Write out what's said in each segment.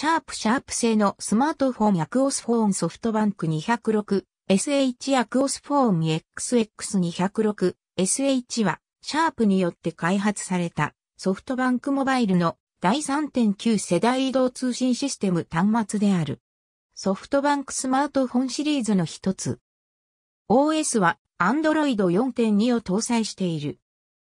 シャープシャープ製のスマートフォンアクオスフォーンソフトバンク 206SH アクオスフォーン XX206SH はシャープによって開発されたソフトバンクモバイルの第3.9世代移動通信システム端末である。ソフトバンクスマートフォンシリーズの一つ。OS は Android 4.2を搭載している。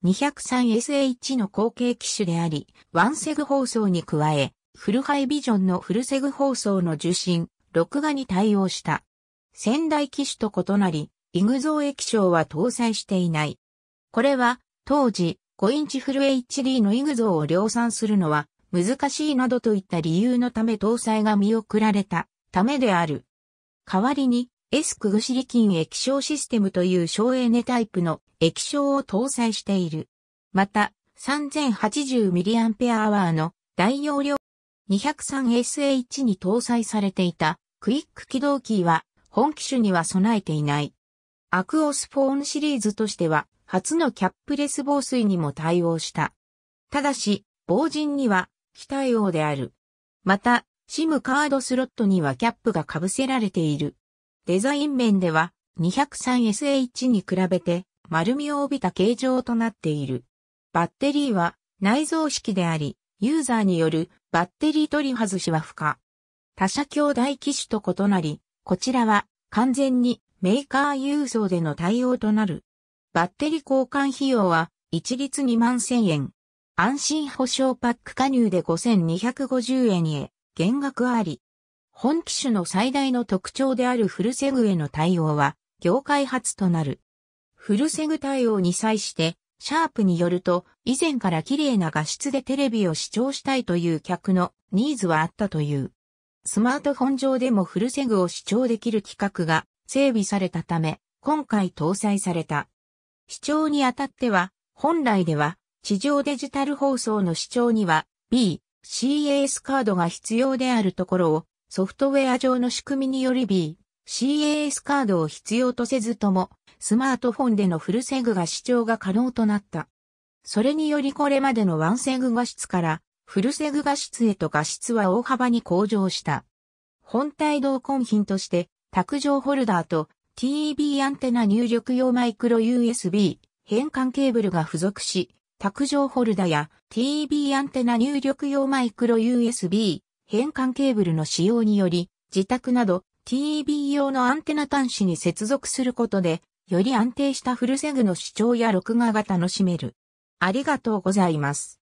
203SH の後継機種であり、ワンセグ放送に加え、フルハイビジョンのフルセグ放送の受信、録画に対応した。仙台機種と異なり、イグゾー液晶は搭載していない。これは、当時、5インチフル HD のイグゾーを量産するのは難しいなどといった理由のため搭載が見送られたためである。代わりに、S クグシリキン液晶システムという省エネタイプの液晶を搭載している。また、3080mAh の大容量 203SH に搭載されていたクイック起動キーは本機種には備えていない。アクオスフォーンシリーズとしては初のキャップレス防水にも対応した。ただし、防塵には非対応である。また、SIM カードスロットにはキャップが被せられている。デザイン面では 203SH に比べて丸みを帯びた形状となっている。バッテリーは内蔵式であり、ユーザーによるバッテリー取り外しは不可。他社兄弟機種と異なり、こちらは完全にメーカー郵送での対応となる。バッテリー交換費用は一律2万1000円。安心保証パック加入で5250円へ減額あり。本機種の最大の特徴であるフルセグへの対応は業界初となる。フルセグ対応に際してシャープによると、以前から綺麗な画質でテレビを視聴したいという客のニーズはあったという。スマートフォン上でもフルセグを視聴できる規格が整備されたため、今回搭載された。視聴にあたっては、本来では、地上デジタル放送の視聴には、B、CAS カードが必要であるところを、ソフトウェア上の仕組みにより B、CAS カードを必要とせずとも、スマートフォンでのフルセグが視聴が可能となった。それによりこれまでのワンセグ画質からフルセグ画質へと画質は大幅に向上した。本体同梱品として卓上ホルダーと TEB アンテナ入力用マイクロ USB 変換ケーブルが付属し、卓上ホルダーや TEB アンテナ入力用マイクロ USB 変換ケーブルの使用により、自宅など TEB 用のアンテナ端子に接続することでより安定したフルセグの視聴や録画が楽しめる。ありがとうございます。